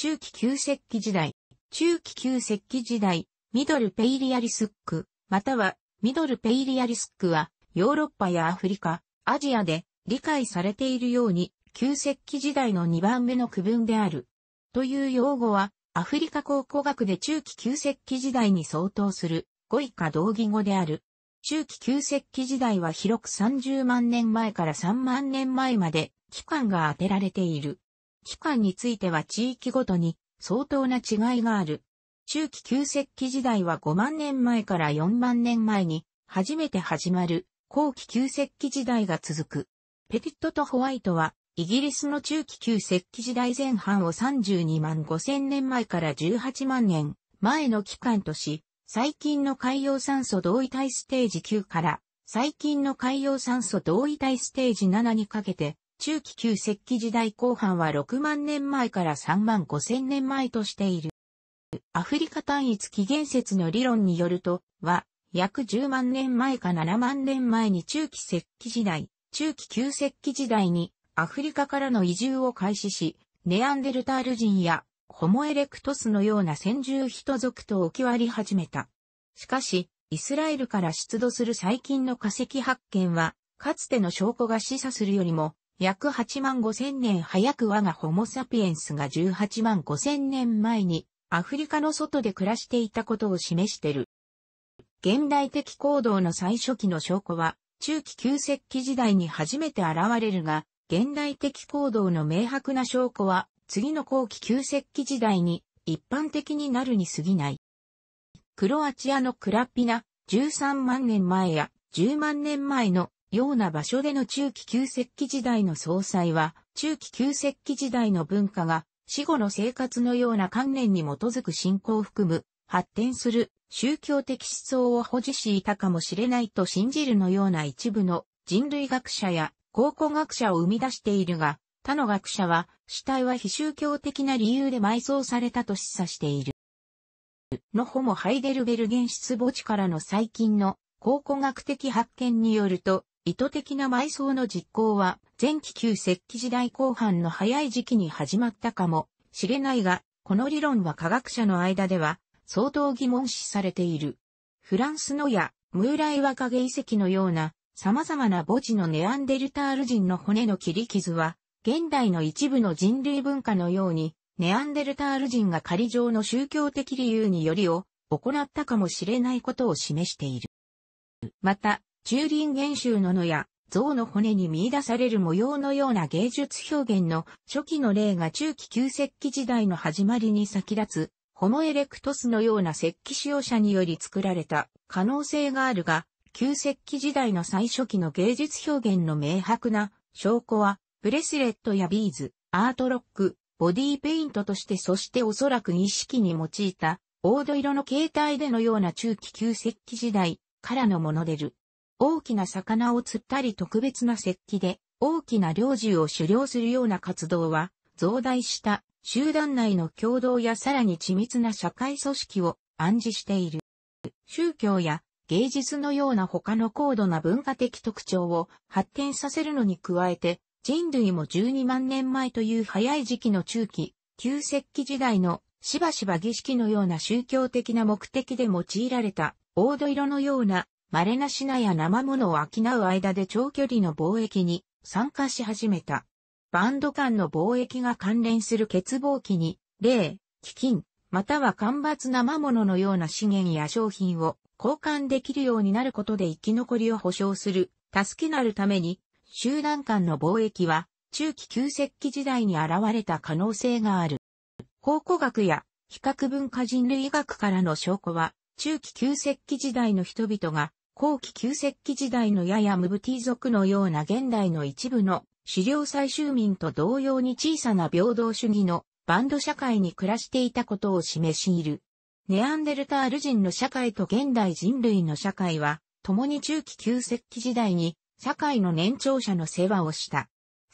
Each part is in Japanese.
中期旧石器時代、中期旧石器時代、ミドルペイリアリスック、またはミドルペイリアリスックは、ヨーロッパやアフリカ、アジアで理解されているように、旧石器時代の2番目の区分である。という用語は、アフリカ考古学で中期旧石器時代に相当する語彙か同義語である。中期旧石器時代は広く30万年前から3万年前まで期間が当てられている。期間については地域ごとに相当な違いがある。中期旧石器時代は5万年前から4万年前に初めて始まる後期旧石器時代が続く。ペティットとホワイトはイギリスの中期旧石器時代前半を32万5千年前から18万年前の期間とし、最近の海洋酸素同位体ステージ9から最近の海洋酸素同位体ステージ7にかけて中期旧石器時代後半は6万年前から3万5千年前としている。アフリカ単一起源説の理論によると、は、約10万年前か7万年前に中期石器時代、中期旧石器時代にアフリカからの移住を開始し、ネアンデルタール人やホモエレクトスのような先住人族と置き割り始めた。しかし、イスラエルから出土する最近の化石発見は、かつての証拠が示唆するよりも、約8万5千年早く我がホモサピエンスが18万5千年前にアフリカの外で暮らしていたことを示してる。現代的行動の最初期の証拠は中期旧石器時代に初めて現れるが、現代的行動の明白な証拠は次の後期旧石器時代に一般的になるに過ぎない。クロアチアのクラピナ13万年前や10万年前のような場所での中期旧石器時代の総裁は、中期旧石器時代の文化が死後の生活のような観念に基づく信仰を含む、発展する宗教的思想を保持していたかもしれないと信じるのような一部の人類学者や考古学者を生み出しているが、他の学者は死体は非宗教的な理由で埋葬されたと示唆している。のホモ・ハイデルベルゲン出墓地からの最近の考古学的発見によると、意図的な埋葬の実行は、前期旧石器時代後半の早い時期に始まったかもしれないが、この理論は科学者の間では相当疑問視されている。フランスのやムーライワゲ遺跡のような様々な墓地のネアンデルタール人の骨の切り傷は、現代の一部の人類文化のように、ネアンデルタール人が仮上の宗教的理由によりを行ったかもしれないことを示している。また、中林原州の野や象の骨に見出される模様のような芸術表現の初期の例が中期旧石器時代の始まりに先立つ、ホモエレクトスのような石器使用者により作られた可能性があるが、旧石器時代の最初期の芸術表現の明白な証拠は、ブレスレットやビーズ、アートロック、ボディーペイントとしてそしておそらく儀式に用いた、黄土色の形態でのような中期旧石器時代からのものでる。大きな魚を釣ったり特別な石器で大きな領獣を狩猟するような活動は増大した集団内の共同やさらに緻密な社会組織を暗示している。宗教や芸術のような他の高度な文化的特徴を発展させるのに加えて、人類も12万年前という早い時期の中期、旧石器時代のしばしば儀式のような宗教的な目的で用いられた黄土色のような稀な品や生物を商う間で長距離の貿易に参加し始めた。バンド間の貿易が関連する欠乏期に、例、基金、または干ばつ生物のような資源や商品を交換できるようになることで生き残りを保障する、助けなるために、集団間の貿易は中期旧石器時代に現れた可能性がある。考古学や比較文化人類学からの証拠は、中期旧石器時代の人々が後期旧石器時代のややムブティ族のような現代の一部の狩猟採集民と同様に小さな平等主義のバンド社会に暮らしていたことを示しいる。ネアンデルタール人の社会と現代人類の社会は、共に中期旧石器時代に、社会の年長者の世話をした。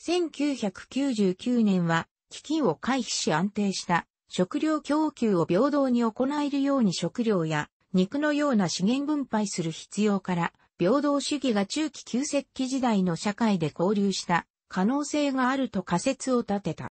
1999年は、危機を回避し安定した食料供給を平等に行えるように食料や肉のような資源分配する必要から、平等主義が中期旧石器時代の社会で交流した可能性があると仮説を立てた。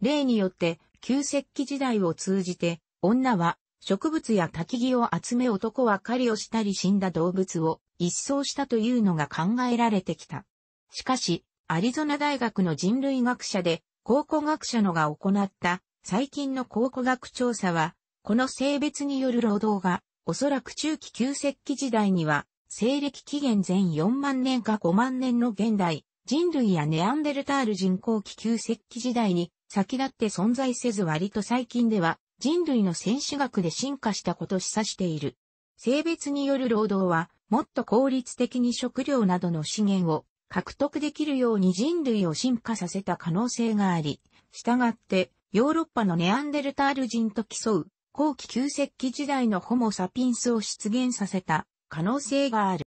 例によって、旧石器時代を通じて、女は植物や焚き木を集め男は狩りをしたり死んだ動物を一掃したというのが考えられてきた。しかし、アリゾナ大学の人類学者で考古学者のが行った最近の考古学調査は、この性別による労働がおそらく中期旧石器時代には、西暦紀元前4万年か5万年の現代、人類やネアンデルタール人工気球石器時代に先立って存在せず割と最近では人類の選手学で進化したこと示唆している。性別による労働はもっと効率的に食料などの資源を獲得できるように人類を進化させた可能性があり、したがってヨーロッパのネアンデルタール人と競う後期旧石器時代のホモ・サピンスを出現させた可能性がある。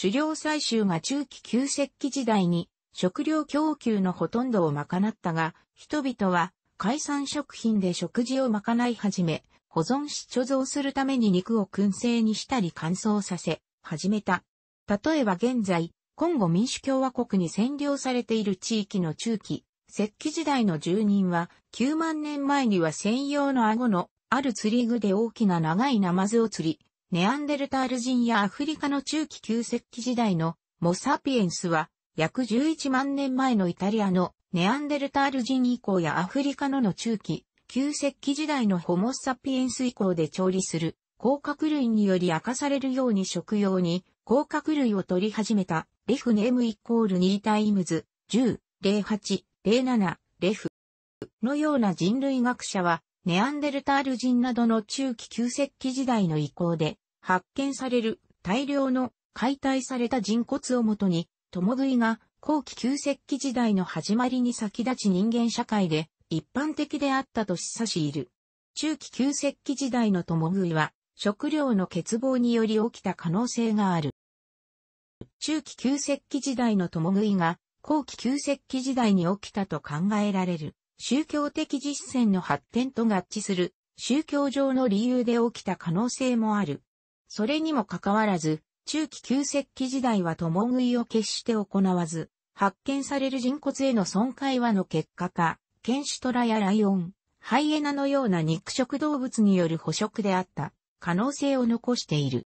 狩猟採集が中期旧石器時代に食料供給のほとんどを賄ったが、人々は海産食品で食事を賄い始め、保存し貯蔵するために肉を燻製にしたり乾燥させ、始めた。例えば現在、今後民主共和国に占領されている地域の中期、石器時代の住人は9万年前には専用の顎のある釣り具で大きな長いナマズを釣り、ネアンデルタール人やアフリカの中期旧石器時代のモサピエンスは、約11万年前のイタリアのネアンデルタール人以降やアフリカのの中期、旧石器時代のホモサピエンス以降で調理する、甲殻類により明かされるように食用に、甲殻類を取り始めた、レフネームイコール2タイムズ、10、08、07、レフ。のような人類学者は、ネアンデルタール人などの中期旧石器時代の遺構で発見される大量の解体された人骨をもとに、共食いが後期旧石器時代の始まりに先立ち人間社会で一般的であったと示唆しいる。中期旧石器時代の共食いは食料の欠乏により起きた可能性がある。中期旧石器時代の共食いが後期旧石器時代に起きたと考えられる。宗教的実践の発展と合致する宗教上の理由で起きた可能性もある。それにもかかわらず、中期旧石器時代は共食いを決して行わず、発見される人骨への損壊はの結果か、ケン虎トラやライオン、ハイエナのような肉食動物による捕食であった可能性を残している。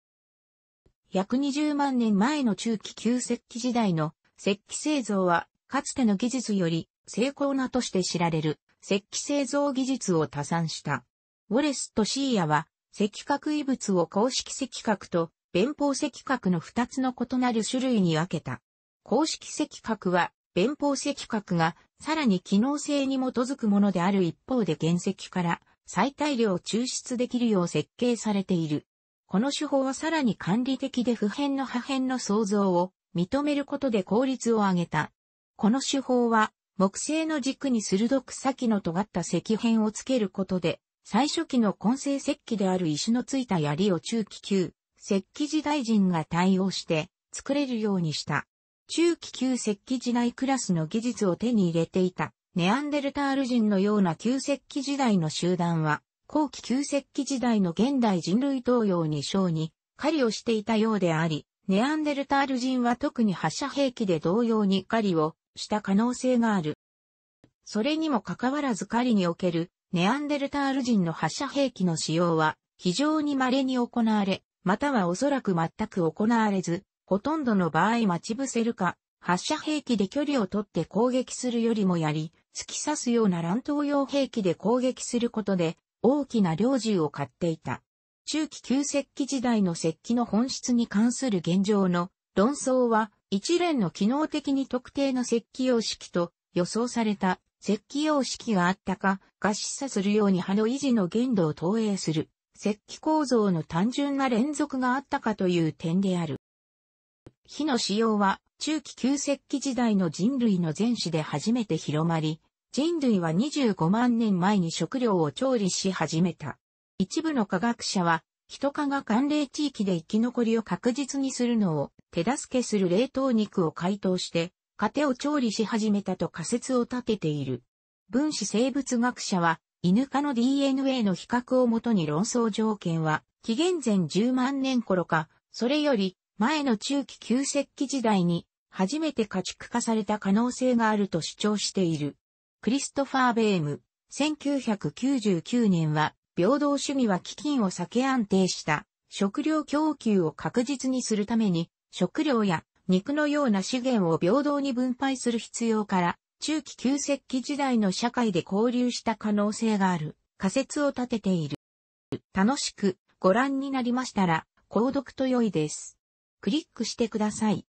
約20万年前の中期旧石器時代の石器製造は、かつての技術より精巧なとして知られる石器製造技術を多産した。ウォレスとシーヤは石核異物を公式石核と弁法石核の二つの異なる種類に分けた。公式石核は弁法石核がさらに機能性に基づくものである一方で原石から最大量抽出できるよう設計されている。この手法はさらに管理的で普遍の破片の創造を認めることで効率を上げた。この手法は木製の軸に鋭く先の尖った石片をつけることで、最初期の根性石器である石のついた槍を中期級、石器時代人が対応して作れるようにした。中期級石器時代クラスの技術を手に入れていたネアンデルタール人のような旧石器時代の集団は、後期旧石器時代の現代人類同様に小に狩りをしていたようであり、ネアンデルタール人は特に発射兵器で同様に狩りをした可能性がある。それにもかかわらず狩りにおけるネアンデルタール人の発射兵器の使用は非常に稀に行われ、またはおそらく全く行われず、ほとんどの場合待ち伏せるか、発射兵器で距離を取って攻撃するよりもやり、突き刺すような乱闘用兵器で攻撃することで、大きな領銃を買っていた。中期旧石器時代の石器の本質に関する現状の論争は一連の機能的に特定の石器様式と予想された石器様式があったかが示唆するように葉の維持の限度を投影する石器構造の単純な連続があったかという点である。火の使用は中期旧石器時代の人類の前史で初めて広まり、人類は25万年前に食料を調理し始めた。一部の科学者は、人科が寒冷地域で生き残りを確実にするのを手助けする冷凍肉を解凍して、糧を調理し始めたと仮説を立てている。分子生物学者は、犬科の DNA の比較をもとに論争条件は、紀元前10万年頃か、それより前の中期旧石器時代に、初めて家畜化された可能性があると主張している。クリストファー・ベーム、1999年は、平等主義は飢饉を避け安定した食料供給を確実にするために食料や肉のような資源を平等に分配する必要から、中期旧石器時代の社会で交流した可能性がある仮説を立てている。楽しくご覧になりましたら、購読と良いです。クリックしてください。